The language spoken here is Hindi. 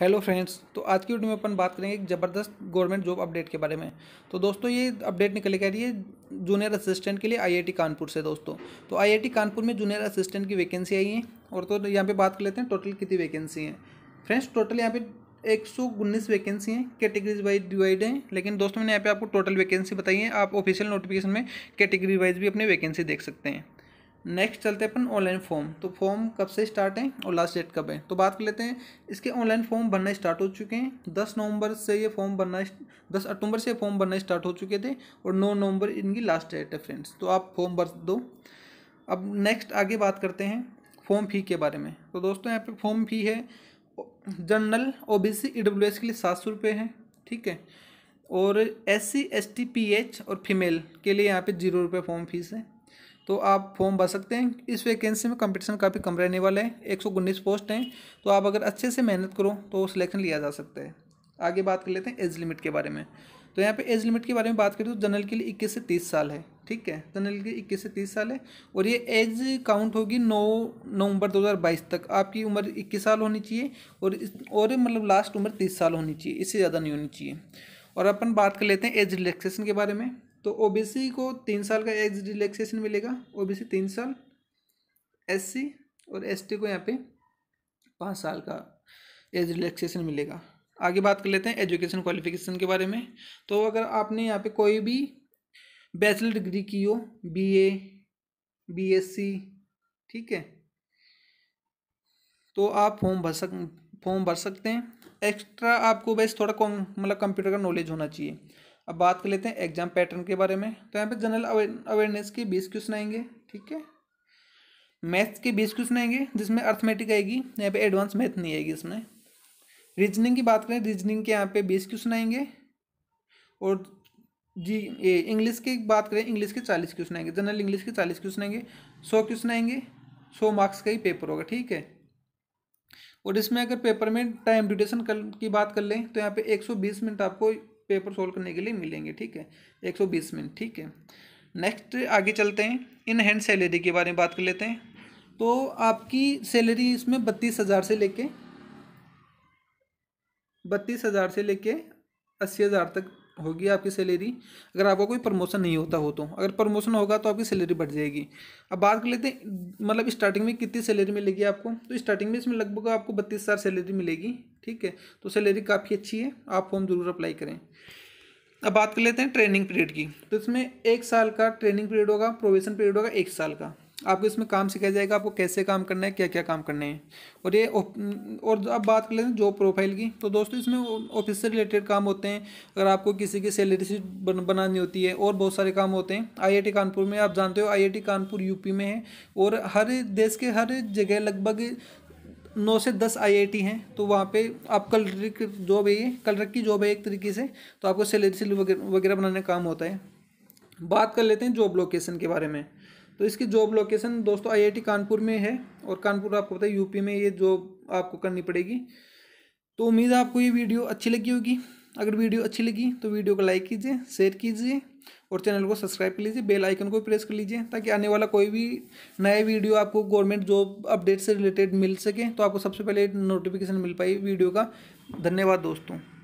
हेलो फ्रेंड्स तो आज की वीडियो में अपन बात करेंगे एक ज़बरदस्त गवर्नमेंट जॉब अपडेट के बारे में तो दोस्तों ये अपडेट निकल के आ रही है जूनियर असिस्टेंट के लिए आईआईटी कानपुर से दोस्तों तो आईआईटी कानपुर में जूनियर असिस्टेंट की वैकेंसी आई है और तो यहाँ पे बात कर लेते हैं टोटल कितनी वैकेंसी हैं फ्रेंड्स टोटल यहाँ पे एक सौ उन्नीस वैकेंसी हैं कैटेगरीज वाइज डिवाइड हैं लेकिन दोस्तों मैंने यहाँ पे आपको टोटल वैकेंसी बताई है आप ऑफिशियल नोटिफिकेशन में कैटेगरी वाइज भी अपनी वैकेंसी देख सकते हैं नेक्स्ट चलते हैं अपन ऑनलाइन फॉर्म तो फॉर्म कब से स्टार्ट है और लास्ट डेट कब है तो बात कर लेते हैं इसके ऑनलाइन फॉर्म भरना स्टार्ट हो चुके हैं दस नवंबर से ये फॉर्म भरना दस अक्टूबर से फॉर्म भरना स्टार्ट हो चुके थे और नौ नवंबर इनकी लास्ट डेट है फ्रेंड्स तो आप फॉर्म भर दो अब नेक्स्ट आगे बात करते हैं फॉर्म फ़ी के बारे में तो दोस्तों यहाँ पर फॉर्म फ़ी है general O B C E W के लिए सात सौ रुपये है ठीक है और S C S T P H और फीमेल के लिए यहाँ पर जीरो रुपये फॉर्म फीस है तो आप फॉर्म भर सकते हैं इस वैकेंसी में कंपटीशन काफ़ी कम रहने वाला है एक सौ उन्नीस पोस्ट हैं तो आप अगर अच्छे से मेहनत करो तो सिलेक्शन लिया जा सकता है आगे बात कर लेते हैं एज लिमिट के बारे में तो यहाँ पे एज लिमिट के बारे में बात करें तो जनरल के लिए इक्कीस से तीस साल है ठीक है जनरल के इक्कीस से तीस साल है और ये एज काउंट होगी नौ नवंबर 2022 तक आपकी उम्र इक्कीस साल होनी चाहिए और इस, और मतलब लास्ट उम्र तीस साल होनी चाहिए इससे ज़्यादा नहीं होनी चाहिए और अपन बात कर लेते हैं एज रिलैक्सेशन के बारे में तो ओबीसी को तीन साल का एज रिलैक्सेशन मिलेगा ओबीसी तीन साल एससी और एसटी को यहाँ पे पाँच साल का एज रिलैक्सेशन मिलेगा आगे बात कर लेते हैं एजुकेशन क्वालिफिकेशन के बारे में तो अगर आपने यहाँ पे कोई भी बैचलर डिग्री की हो बीए, बीएससी ठीक है तो आप फॉर्म भर सक फॉर्म भर सकते हैं एक्स्ट्रा आपको बस थोड़ा मतलब कंप्यूटर का नॉलेज होना चाहिए अब बात कर लेते हैं एग्जाम पैटर्न के बारे में तो यहाँ पे जनरल अवेयरनेस के बीस क्वेश्चन आएंगे ठीक है मैथ्स के बीस क्वेश्चन आएंगे जिसमें अर्थमेटिक आएगी यहाँ पे एडवांस मैथ नहीं आएगी इसमें रीजनिंग की बात करें रीजनिंग के यहाँ पे बीस क्वेश्चन आएंगे और जी ये इंग्लिश की बात करें इंग्लिश के चालीस क्वेश्चन आएंगे जनरल इंग्लिश के चालीस क्वेश्चन आएंगे सौ क्वेश्चन आएंगे सौ मार्क्स का ही पेपर होगा ठीक है और इसमें अगर पेपर में टाइम ड्यूरेशन की बात कर लें तो यहाँ पे 120 मिनट आपको पेपर सोल्व करने के लिए मिलेंगे ठीक है 120 मिनट ठीक है नेक्स्ट आगे चलते हैं इन हैंड सैलरी के बारे में बात कर लेते हैं तो आपकी सैलरी इसमें बत्तीस हज़ार से लेके बत्तीस हज़ार से लेके अस्सी हज़ार तक होगी आपकी सैलरी अगर आपका कोई प्रमोशन नहीं होता हो तो अगर प्रमोशन होगा तो आपकी सैलरी बढ़ जाएगी अब बात कर लेते हैं मतलब स्टार्टिंग में कितनी सैलरी मिलेगी आपको तो स्टार्टिंग में इसमें लगभग आपको बत्तीस हज़ार सैलरी मिलेगी ठीक है तो सैलरी काफ़ी अच्छी है आप फॉर्म ज़रूर अप्लाई करें अब बात कर लेते हैं ट्रेनिंग पीरियड की तो इसमें एक साल का ट्रेनिंग पीरियड होगा प्रोवेशन पीरियड होगा एक साल का आपको इसमें काम सिखाया जाएगा आपको कैसे काम करना है क्या क्या काम करना है और ये और अब बात कर लेते हैं जॉब प्रोफाइल की तो दोस्तों इसमें ऑफिस से रिलेटेड काम होते हैं अगर आपको किसी की सैलरी शीट बन, बनानी होती है और बहुत सारे काम होते हैं आईआईटी कानपुर में आप जानते हो आई कानपुर यूपी में है और हर देश के हर जगह लगभग नौ से दस आईआईटी हैं तो वहाँ पे आप कल जॉब है ये कलरक की जॉब है एक तरीके से तो आपको सैलरी सिल वगैरह बनाने का काम होता है बात कर लेते हैं जॉब लोकेशन के बारे में तो इसकी जॉब लोकेशन दोस्तों आईआईटी कानपुर में है और कानपुर आपको पता है यूपी में ये जॉब आपको करनी पड़ेगी तो उम्मीद है आपको ये वीडियो अच्छी लगी होगी अगर वीडियो अच्छी लगी तो वीडियो को लाइक कीजिए शेयर कीजिए और चैनल को सब्सक्राइब कर लीजिए बेल आइकन को प्रेस कर लीजिए ताकि आने वाला कोई भी नया वीडियो आपको गवर्नमेंट जॉब अपडेट से रिलेटेड मिल सके तो आपको सबसे पहले नोटिफिकेशन मिल पाई वीडियो का धन्यवाद दोस्तों